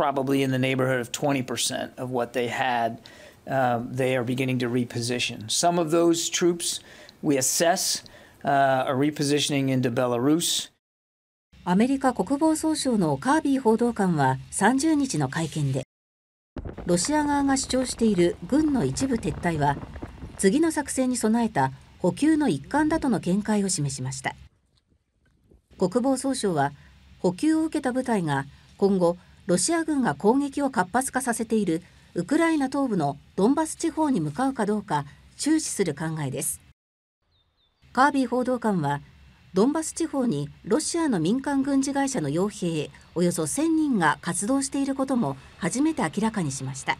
probably in the neighborhood of 20% of what they had, um, they are beginning to reposition. Some of those troops we assess uh, are repositioning into Belarus. アメリカ国防総省のカービー報道官は30日の会見でロシア側が主張している軍の一部撤退は次の作戦に備えた補給の一環だとの見解を示しました国防総省は補給を受けた部隊が今後ロシア軍が攻撃を活発化させているウクライナ東部のドンバス地方に向かうかどうか注視する考えですカービー報道官はドンバス地方にロシアの民間軍事会社の傭兵およそ1000人が活動していることも初めて明らかにしました。